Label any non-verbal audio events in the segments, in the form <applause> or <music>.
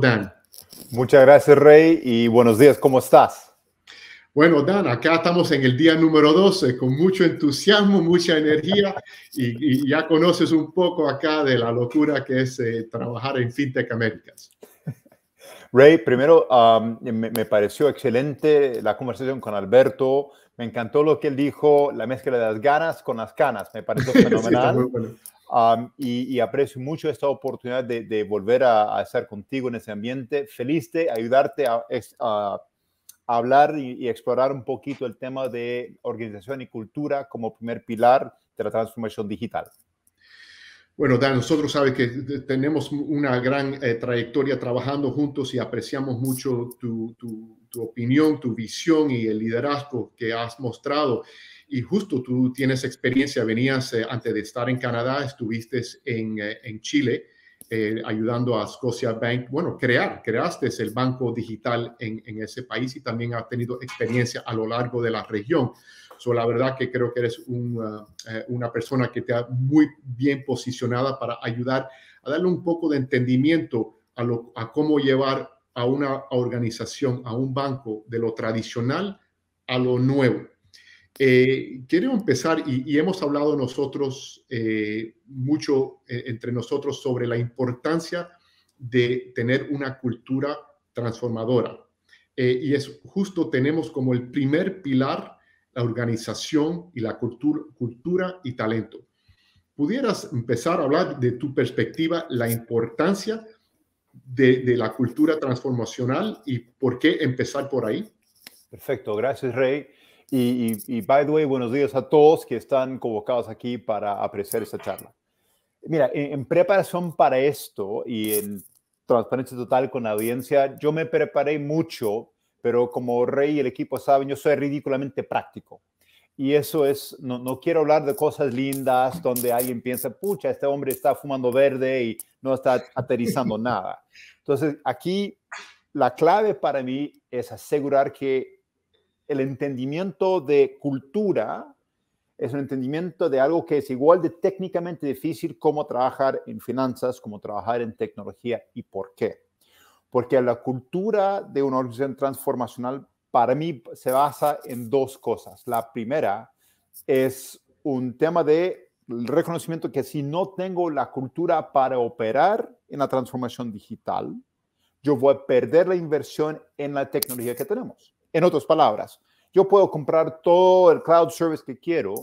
Dan. Muchas gracias, Rey, y buenos días, ¿cómo estás? Bueno, Dan, acá estamos en el día número 12, eh, con mucho entusiasmo, mucha energía, y, ya conoces un poco acá de la locura que es eh, trabajar en FinTech Américas. Rey, primero, me, pareció excelente la conversación con Alberto. Me encantó lo que él dijo, la mezcla de las ganas con las canas. Me pareció <laughs> fenomenal y, aprecio mucho esta oportunidad de, volver a, estar contigo en ese ambiente. Feliz de ayudarte a, hablar y, explorar un poquito el tema de organización y cultura como primer pilar de la transformación digital. Bueno, Dan, nosotros sabemos que tenemos una gran eh, trayectoria trabajando juntos y apreciamos mucho tu, opinión, tu visión y el liderazgo que has mostrado. Y justo tú tienes experiencia, venías eh, antes de estar en Canadá, estuviste en, eh, Chile ayudando a Scotia Bank, bueno, crear, creaste el banco digital en, en ese país y también has tenido experiencia a lo largo de la región la verdad que creo que eres uh, eh, una persona que te ha muy bien posicionada para ayudar a darle un poco de entendimiento a, lo, a cómo llevar a una organización, a un banco, de lo tradicional a lo nuevo. Eh, quiero empezar, y, hemos hablado nosotros eh, mucho entre nosotros sobre la importancia de tener una cultura transformadora. y es justo, tenemos como el primer pilar la organización y la cultura, cultura y talento. ¿Pudieras empezar a hablar de tu perspectiva, la importancia de, la cultura transformacional y por qué empezar por ahí? Perfecto, gracias Rey. Y, by the way, buenos días a todos que están convocados aquí para apreciar esta charla. Mira, en, en preparación para esto y en transparencia total con la audiencia, yo me preparé mucho pero como Rey y el equipo saben, yo soy ridículamente práctico. Y eso es, no, quiero hablar de cosas lindas donde alguien piensa, pucha, este hombre está fumando verde y no está aterrizando <laughs> nada. Entonces, aquí la clave para mí es asegurar que el entendimiento de cultura es un entendimiento de algo que es igual de técnicamente difícil como trabajar en finanzas, como trabajar en tecnología y por qué porque la cultura de una organización transformacional para mí se basa en dos cosas. La primera es un tema de reconocimiento que si no tengo la cultura para operar en la transformación digital, yo voy a perder la inversión en la tecnología que tenemos. En otras palabras, yo puedo comprar todo el cloud service que quiero,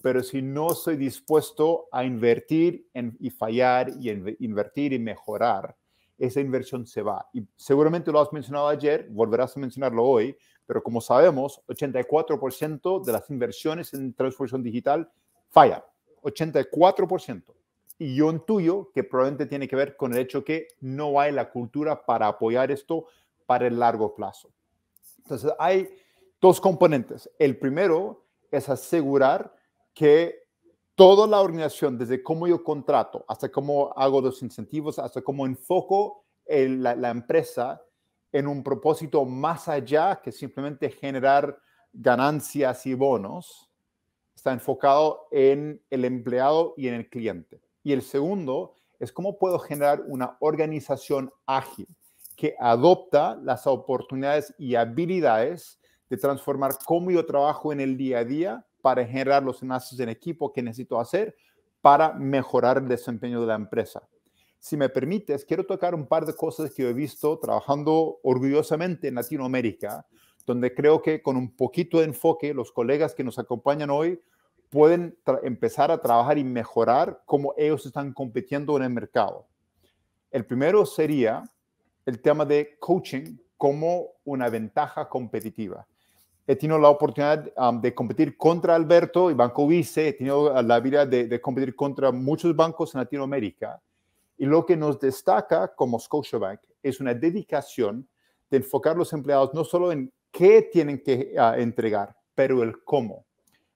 pero si no estoy dispuesto a invertir y fallar y invertir y mejorar esa inversión se va. Y seguramente lo has mencionado ayer, volverás a mencionarlo hoy, pero como sabemos, 84% de las inversiones en transformación digital fallan. 84%. Y yo intuyo que probablemente tiene que ver con el hecho que no hay la cultura para apoyar esto para el largo plazo. Entonces, hay dos componentes. El primero es asegurar que toda la organización, desde cómo yo contrato, hasta cómo hago los incentivos, hasta cómo enfoco la, la, empresa en un propósito más allá que simplemente generar ganancias y bonos, está enfocado en el empleado y en el cliente. Y el segundo es cómo puedo generar una organización ágil que adopta las oportunidades y habilidades de transformar cómo yo trabajo en el día a día para generar los enlaces en equipo que necesito hacer para mejorar el desempeño de la empresa. Si me permites, quiero tocar un par de cosas que he visto trabajando orgullosamente en Latinoamérica, donde creo que con un poquito de enfoque los colegas que nos acompañan hoy pueden empezar a trabajar y mejorar cómo ellos están compitiendo en el mercado. El primero sería el tema de coaching como una ventaja competitiva he tenido la oportunidad um, de competir contra Alberto y Banco Vice, he tenido la habilidad de, competir contra muchos bancos en Latinoamérica. Y lo que nos destaca como Scotiabank es una dedicación de enfocar los empleados no solo en qué tienen que ah, entregar, pero el cómo.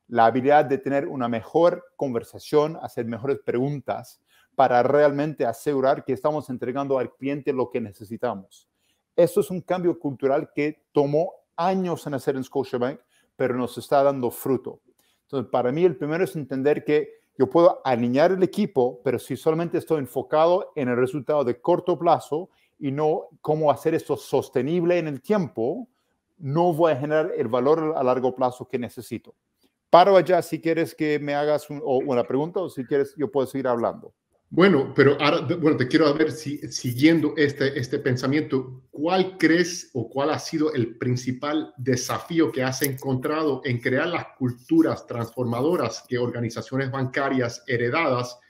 La habilidad de tener una mejor conversación, hacer mejores preguntas para realmente asegurar que estamos entregando al cliente lo que necesitamos. Eso es un cambio cultural que tomó años en hacer en Scotiabank, pero nos está dando fruto. Entonces, para mí el primero es entender que yo puedo alinear el equipo, pero si solamente estoy enfocado en el resultado de corto plazo y no cómo hacer esto sostenible en el tiempo, no voy a generar el valor a largo plazo que necesito. Paro allá si quieres que me hagas una pregunta o si quieres yo puedo seguir hablando. Bueno, pero ahora, bueno, te quiero saber si, siguiendo este, este pensamiento, ¿cuál crees o cuál ha sido el principal desafío que has encontrado en crear las culturas transformadoras que organizaciones bancarias heredadas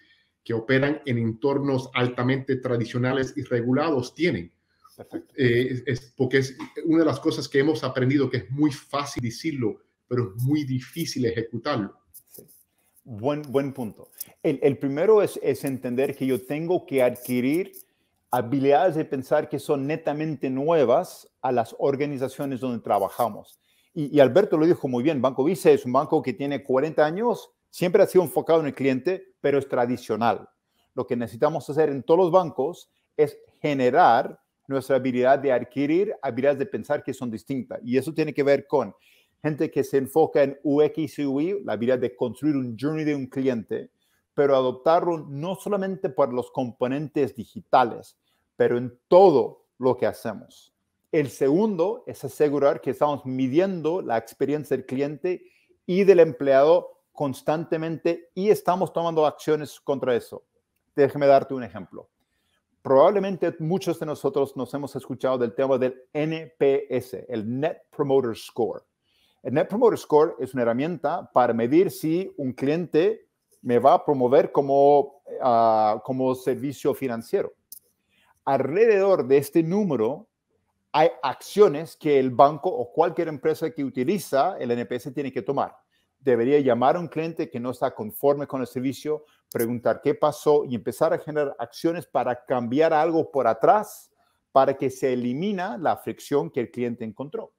que operan en entornos altamente tradicionales y regulados tienen? Eh, porque es una de las cosas que hemos aprendido que es muy fácil decirlo, pero es muy difícil ejecutarlo. Buen, punto. El, primero es, entender que yo tengo que adquirir habilidades de pensar que son netamente nuevas a las organizaciones donde trabajamos. Y, Alberto lo dijo muy bien, Banco Vice es un banco que tiene 40 años, siempre ha sido enfocado en el cliente, pero es tradicional. Lo que necesitamos hacer en todos los bancos es generar nuestra habilidad de adquirir habilidades de pensar que son distintas. Y eso tiene que ver con gente que se enfoca en UX UI, la habilidad de construir un journey de un cliente, pero adoptarlo no solamente por los componentes digitales, pero en todo lo que hacemos. El segundo es asegurar que estamos midiendo la experiencia del cliente y del empleado constantemente y estamos tomando acciones contra eso. Déjeme darte un ejemplo. Probablemente muchos de nosotros nos hemos escuchado del tema del NPS, el Net Promoter Score el Net Promoter Score es una herramienta para medir si un cliente me va a promover como, ah, como servicio financiero. Alrededor de este número hay acciones que el banco o cualquier empresa que utiliza el NPS tiene que tomar. Debería llamar a un cliente que no está conforme con el servicio, preguntar qué pasó y empezar a generar acciones para cambiar algo por atrás para que se elimina la fricción que el cliente encontró.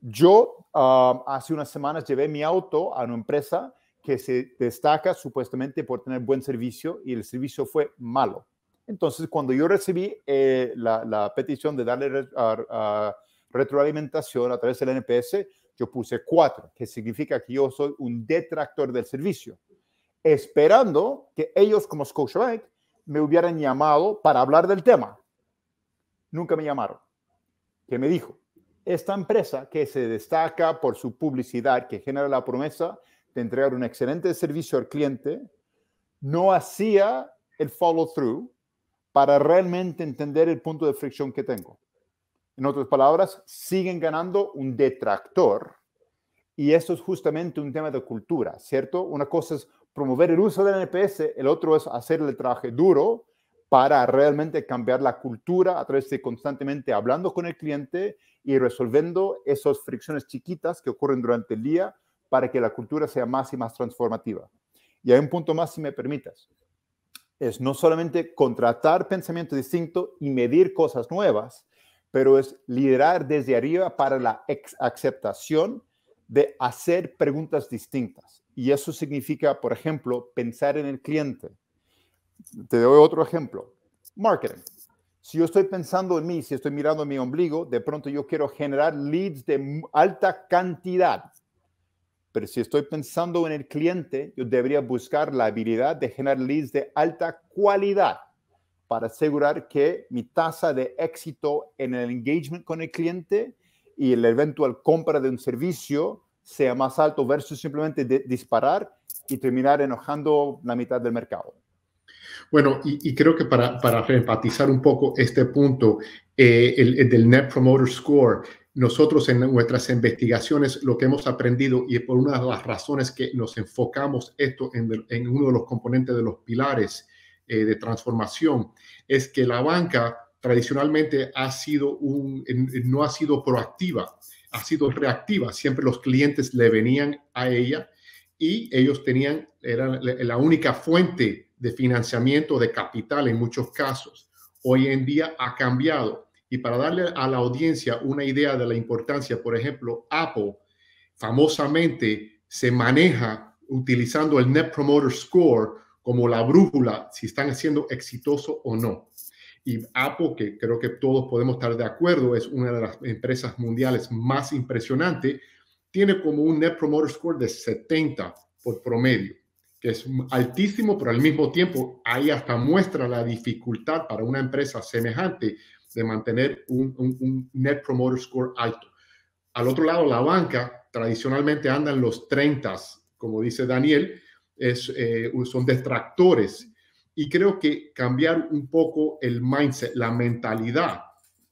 Yo hace unas semanas llevé mi auto a una empresa que se destaca supuestamente por tener buen servicio y el servicio fue malo. Entonces, cuando yo recibí eh, la, petición de darle retroalimentación a través del NPS, yo puse 4 que significa que yo soy un detractor del servicio, esperando que ellos como Scotiabank me hubieran llamado para hablar del tema. Nunca me llamaron. ¿Qué me dijo? esta empresa que se destaca por su publicidad que genera la promesa de entregar un excelente servicio al cliente, no hacía el follow-through para realmente entender el punto de fricción que tengo. En otras palabras, siguen ganando un detractor y eso es justamente un tema de cultura, ¿cierto? Una cosa es promover el uso del NPS, el otro es hacer el traje duro para realmente cambiar la cultura a través de constantemente hablando con el cliente y resolviendo esas fricciones chiquitas que ocurren durante el día para que la cultura sea más y más transformativa. Y hay un punto más, si me permitas. Es no solamente contratar pensamiento distinto y medir cosas nuevas, pero es liderar desde arriba para la aceptación de hacer preguntas distintas. Y eso significa, por ejemplo, pensar en el cliente, te doy otro ejemplo. Marketing. Si yo estoy pensando en mí, si estoy mirando mi ombligo, de pronto yo quiero generar leads de alta cantidad. Pero si estoy pensando en el cliente, yo debería buscar la habilidad de generar leads de alta cualidad para asegurar que mi tasa de éxito en el engagement con el cliente y la eventual compra de un servicio sea más alto versus simplemente disparar y terminar enojando la mitad del mercado. Bueno, y, creo que para, para enfatizar un poco este punto eh, el, del Net Promoter Score, nosotros en nuestras investigaciones lo que hemos aprendido y por una de las razones que nos enfocamos esto en, uno de los componentes de los pilares eh, de transformación es que la banca tradicionalmente ha sido un, no ha sido proactiva, ha sido reactiva. Siempre los clientes le venían a ella y ellos tenían, eran la única fuente de financiamiento de capital en muchos casos, hoy en día ha cambiado. Y para darle a la audiencia una idea de la importancia, por ejemplo, Apple famosamente se maneja utilizando el Net Promoter Score como la brújula si están siendo exitoso o no. Y Apple, que creo que todos podemos estar de acuerdo, es una de las empresas mundiales más impresionantes, tiene como un Net Promoter Score de 70 por promedio que es altísimo, pero al mismo tiempo ahí hasta muestra la dificultad para una empresa semejante de mantener un, Net Promoter Score alto. Al otro lado, la banca tradicionalmente anda en los 30, como dice Daniel, es, eh, son detractores. Y creo que cambiar un poco el mindset, la mentalidad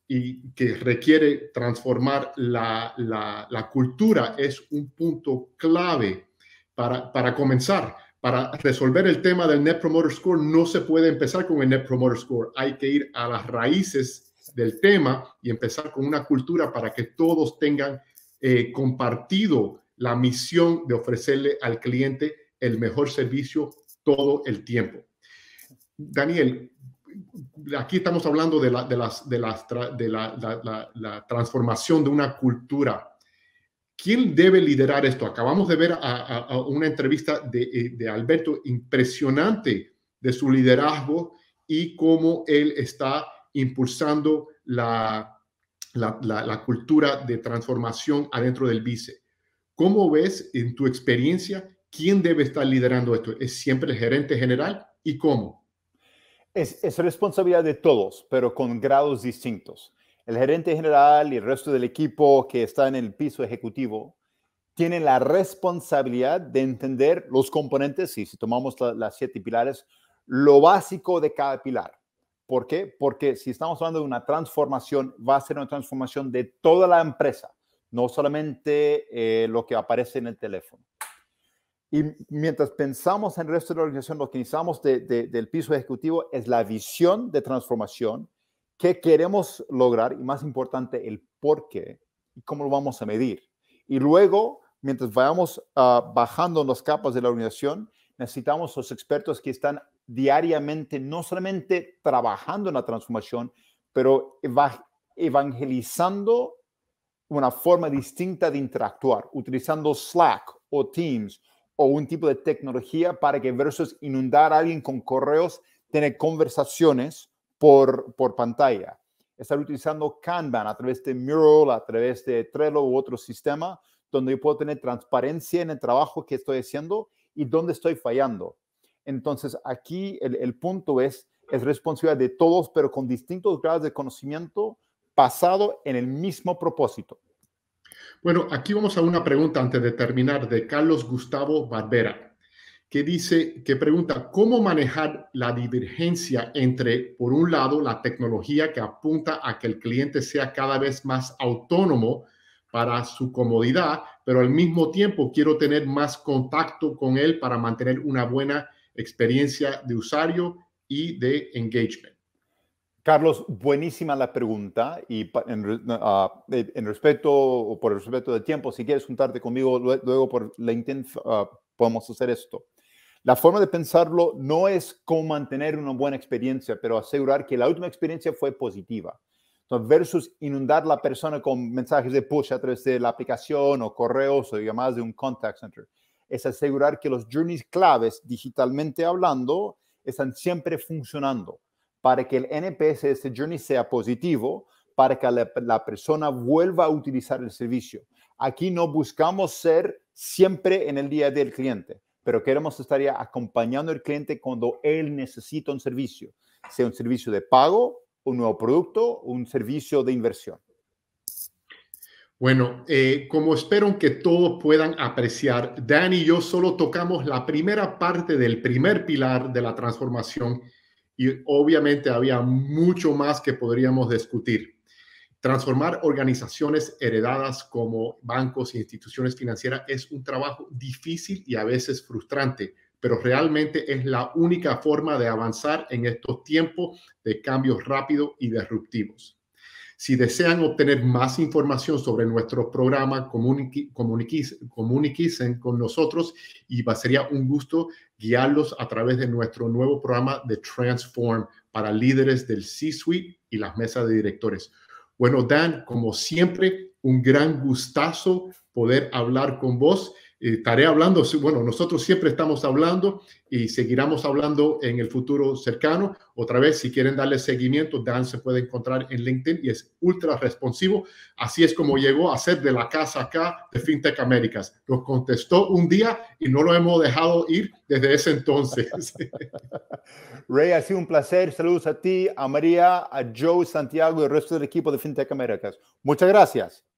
y que requiere transformar la, la, la cultura es un punto clave para, para comenzar para resolver el tema del Net Promoter Score no se puede empezar con el Net Promoter Score. Hay que ir a las raíces del tema y empezar con una cultura para que todos tengan eh, compartido la misión de ofrecerle al cliente el mejor servicio todo el tiempo. Daniel, aquí estamos hablando de la, la transformación de una cultura ¿Quién debe liderar esto? Acabamos de ver a, una entrevista eh, de, Alberto impresionante de su liderazgo y cómo él está impulsando la, la, cultura de transformación adentro del vice. ¿Cómo ves en tu experiencia quién debe estar liderando esto? ¿Es siempre el gerente general y cómo? Es, es responsabilidad de todos, pero con grados distintos el gerente general y el resto del equipo que está en el piso ejecutivo tienen la responsabilidad de entender los componentes, y si tomamos las siete pilares, lo básico de cada pilar. ¿Por qué? Porque si estamos hablando de una transformación, va a ser una transformación de toda la empresa, no solamente eh, lo que aparece en el teléfono. Y mientras pensamos en el resto de la organización, lo que necesitamos del piso ejecutivo es la visión de transformación, qué queremos lograr y más importante, el por qué y cómo lo vamos a medir. Y luego, mientras vayamos ah, bajando en las capas de la organización, necesitamos los expertos que están diariamente no solamente trabajando en la transformación, pero evangelizando una forma distinta de interactuar, utilizando Slack o Teams o un tipo de tecnología para que versus inundar a alguien con correos, tener conversaciones por, pantalla. Estar utilizando Kanban a través de Mural, a través de Trello u otro sistema, donde yo puedo tener transparencia en el trabajo que estoy haciendo y dónde estoy fallando. Entonces, aquí el, el punto es, es responsabilidad de todos, pero con distintos grados de conocimiento basado en el mismo propósito. Bueno, aquí vamos a una pregunta antes de terminar de Carlos Gustavo Barbera que dice, que pregunta cómo manejar la divergencia entre, por un lado, la tecnología que apunta a que el cliente sea cada vez más autónomo para su comodidad, pero al mismo tiempo quiero tener más contacto con él para mantener una buena experiencia de usuario y de engagement. Carlos, buenísima la pregunta y en, ah, ah, respecto o por el respeto del tiempo, si quieres juntarte conmigo luego por LinkedIn, ah, podemos hacer esto. La forma de pensarlo no es como mantener una buena experiencia, pero asegurar que la última experiencia fue positiva. Entonces, versus inundar la persona con mensajes de push a través de la aplicación o correos o llamadas de un contact center, es asegurar que los journeys claves, digitalmente hablando, están siempre funcionando para que el NPS de ese journey sea positivo, para que la persona vuelva a utilizar el servicio. Aquí no buscamos ser siempre en el día del cliente pero queremos estar acompañando al cliente cuando él necesita un servicio, sea un servicio de pago, un nuevo producto, un servicio de inversión. Bueno, eh, como espero que todos puedan apreciar, Dan y yo solo tocamos la primera parte del primer pilar de la transformación y obviamente había mucho más que podríamos discutir. Transformar organizaciones heredadas como bancos e instituciones financieras es un trabajo difícil y a veces frustrante, pero realmente es la única forma de avanzar en estos tiempos de cambios rápidos y disruptivos. Si desean obtener más información sobre nuestro programa, comuniquen con nosotros y sería un gusto guiarlos a través de nuestro nuevo programa de Transform para líderes del C-Suite y las mesas de directores. Bueno, Dan, como siempre, un gran gustazo poder hablar con vos estaré eh, hablando, bueno, nosotros siempre estamos hablando y seguiremos hablando en el futuro cercano. Otra vez, si quieren darle seguimiento, Dan se puede encontrar en LinkedIn y es ultra responsivo. Así es como llegó a ser de la casa acá de FinTech Américas. Nos contestó un día y no lo hemos dejado ir desde ese entonces. <laughs> Rey, ha sido un placer. Saludos a ti, a María, a Joe, Santiago y el resto del equipo de FinTech Américas. Muchas gracias.